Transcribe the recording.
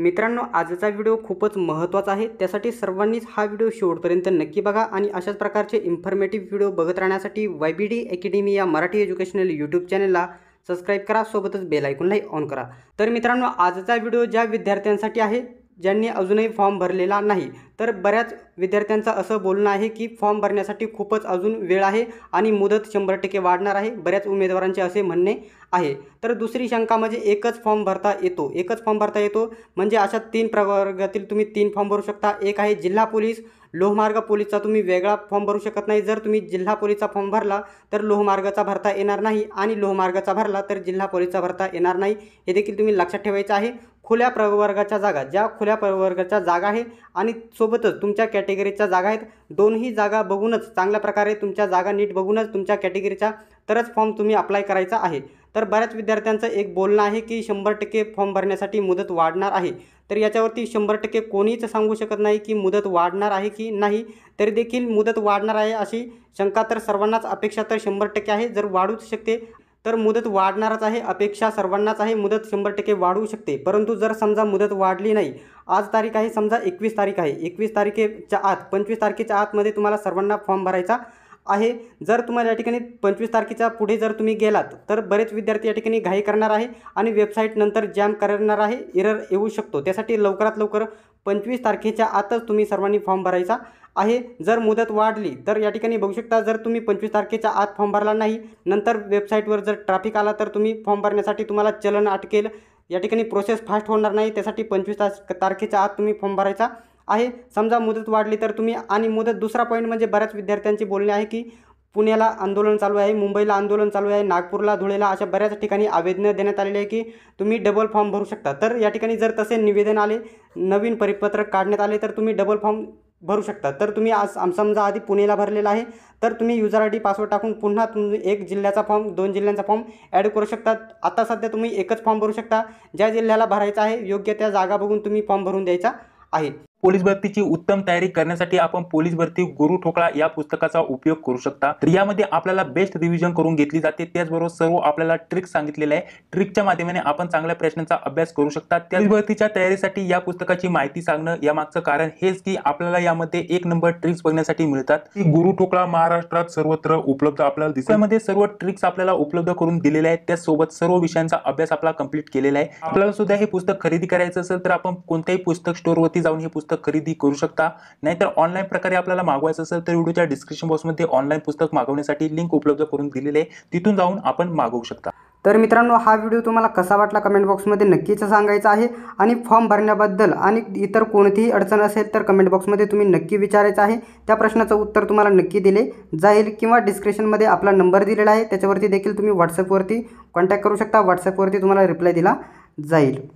मित्रांनो आजचा व्हिडिओ खूपच महत्त्वाचा आहे त्यासाठी सर्वांनीच हा व्हिडिओ शेवटपर्यंत नक्की बघा आणि अशाच प्रकारचे इन्फॉर्मेटिव्ह व्हिडिओ बघत राहण्यासाठी वाय बी डी अकॅडमी या मराठी एज्युकेशनल यूट्यूब चॅनलला सबस्क्राईब करा सोबतच बेल ऐकूनलाही ऑन करा तर मित्रांनो आजचा व्हिडिओ ज्या विद्यार्थ्यांसाठी आहे ज्यांनी अजूनही फॉर्म भरलेला नाही तर बऱ्याच विद्यार्थ्यांचं असं बोलणं आहे की फॉर्म भरण्यासाठी खूपच अजून वेळ आहे आणि मुदत शंभर टक्के वाढणार आहे बऱ्याच उमेदवारांचे असे म्हणणे आहे तर दुसरी शंका म्हणजे एकच फॉर्म भरता येतो एकच फॉर्म भरता येतो म्हणजे अशा तीन प्रवर्गातील तुम्ही तीन फॉर्म भरू शकता एक आहे जिल्हा पोलीस लोहमार्ग पोलीसचा तुम्ही वेगळा फॉर्म भरू शकत नाही जर तुम्ही जिल्हा पोलीसचा फॉर्म भरला तर लोहमार्गाचा भरता येणार नाही आणि लोहमार्गाचा भरला तर जिल्हा पोलीसचा भरता येणार नाही हे देखील तुम्ही लक्षात ठेवायचं आहे खुल्या प्रवर्गाच्या जागा ज्या खुल्या प्रवर्गाच्या जागा आहे आणि सोबतच तुमच्या कॅटेगरीच्या जागा आहेत दोन्ही जागा बघूनच चांगल्या प्रकारे तुमच्या जागा नीट बघूनच तुमच्या कॅटेगरीच्या तरच फॉर्म तुम्ही अप्लाय करायचा आहे तर बऱ्याच विद्यार्थ्यांचं एक बोलणं आहे की शंभर टक्के फॉर्म भरण्यासाठी मुदत वाढणार आहे तर याच्यावरती शंभर टक्के कोणीच सांगू शकत नाही की मुदत वाढणार आहे की नाही तरी देखील मुदत वाढणार आहे अशी शंका तर सर्वांनाच अपेक्षा तर शंभर टक्के आहे जर वाढूच शकते तर मुदत वाढणारच आहे अपेक्षा सर्वांनाच आहे मुदत शंभर टक्के वाढू शकते परंतु जर समजा मुदत वाढली नाही आज तारीख आहे समजा एकवीस तारीख आहे एकवीस तारखेच्या आत पंचवीस तारखेच्या आतमध्ये तुम्हाला सर्वांना फॉर्म भरायचा आहे जर तुम्हाला या ठिकाणी पंचवीस तारखेच्या पुढे जर तुम्ही गेलात तर बरेच विद्यार्थी या ठिकाणी घाई करणार आहे आणि वेबसाईट नंतर जॅम करणार आहे एरर येऊ शकतो त्यासाठी लवकरात लवकर पंचवीस तारखेच्या आतच तुम्ही सर्वांनी फॉर्म भरायचा आहे जर मुदत वाढली तर या ठिकाणी बघू शकता जर तुम्ही पंचवीस तारखेच्या आत फॉर्म भरला नाही नंतर वेबसाईटवर जर ट्रॅफिक आला तर तुम्ही फॉर्म भरण्यासाठी तुम्हाला चलन अटकेल या ठिकाणी प्रोसेस फास्ट होणार नाही त्यासाठी पंचवीस तास तारखेच्या आत तुम्ही फॉर्म भरायचा आहे समजा मुदत वाढली तर तुम्ही आणि मुदत दुसरा पॉईंट म्हणजे बऱ्याच विद्यार्थ्यांची बोलणे आहे की पुण्याला आंदोलन चालू आहे मुंबईला आंदोलन चालू आहे नागपूरला धुळेला अशा बऱ्याच ठिकाणी आवेदनं देण्यात आलेले आहे की तुम्ही डबल फॉर्म भरू शकता तर या ठिकाणी जर तसे निवेदन आले नवीन परिपत्रक काढण्यात आले तर तुम्ही डबल फॉर्म भरू शकता तर तुम्ही आज समजा आधी पुणेला भरलेला आहे तर तुम्ही युजर आय डी पासवर्ड टाकून पुन्हा तुम्ही एक जिल्ह्याचा फॉर्म दोन जिल्ह्यांचा फॉर्म ॲड करू शकता आता सध्या तुम्ही एकच फॉर्म भरू शकता ज्या जिल्ह्याला भरायचा आहे योग्य त्या जागा बघून तुम्ही फॉर्म भरून द्यायचा आहे पोलीस भरतीची उत्तम तयारी करण्यासाठी आपण पोलीस भरती गुरु ठोकळा या पुस्तकाचा उपयोग करू शकता तर यामध्ये आपल्याला बेस्ट रिव्हिजन करून घेतली जाते त्याचबरोबर सर्व आपल्याला ट्रिक सांगितलेले आहे ट्रिकच्या माध्यमाने आपण चांगल्या प्रश्नांचा अभ्यास करू शकता पोलीस भरतीच्या तयारीसाठी या पुस्तकाची माहिती सांगणं या मागचं कारण हेच की आपल्याला यामध्ये एक नंबर ट्रिक्स बघण्यासाठी मिळतात गुरु ठोकळा महाराष्ट्रात सर्वत्र उपलब्ध आपल्याला दिसण्यामध्ये सर्व ट्रिक्स आपल्याला उपलब्ध करून दिलेले आहेत त्यासोबत सर्व विषयांचा अभ्यास आपला कंप्लीट केलेला आहे आपल्याला सुद्धा हे पुस्तक खरेदी करायचं असेल तर आपण कोणत्याही पुस्तक स्टोरवरती जाऊन हे पुस्तक पुस्तक खरेदी करू शकता नाहीतर ऑनलाईन प्रकारे आपल्याला मागवायचं असेल तर व्हिडिओच्या डिस्क्रिप्शन बॉक्समध्ये ऑनलाईन पुस्तक मागवण्यासाठी लिंक उपलब्ध करून दिलेली आहे तिथून जाऊन आपण मागवू शकता तर मित्रांनो हा व्हिडिओ तुम्हाला कसा वाटला कमेंट बॉक्समध्ये नक्कीच सांगायचा आहे आणि फॉर्म भरण्याबद्दल आणि इतर कोणतीही अडचण असेल तर कमेंट बॉक्समध्ये तुम्ही नक्की विचारायचं आहे त्या प्रश्नाचं उत्तर तुम्हाला नक्की दिले जाईल किंवा डिस्क्रिप्शनमध्ये आपला नंबर दिलेला आहे त्याच्यावरती देखील तुम्ही व्हॉट्सअपवरती कॉन्टॅक्ट करू शकता व्हॉट्सअपवरती तुम्हाला रिप्लाय दिला जाईल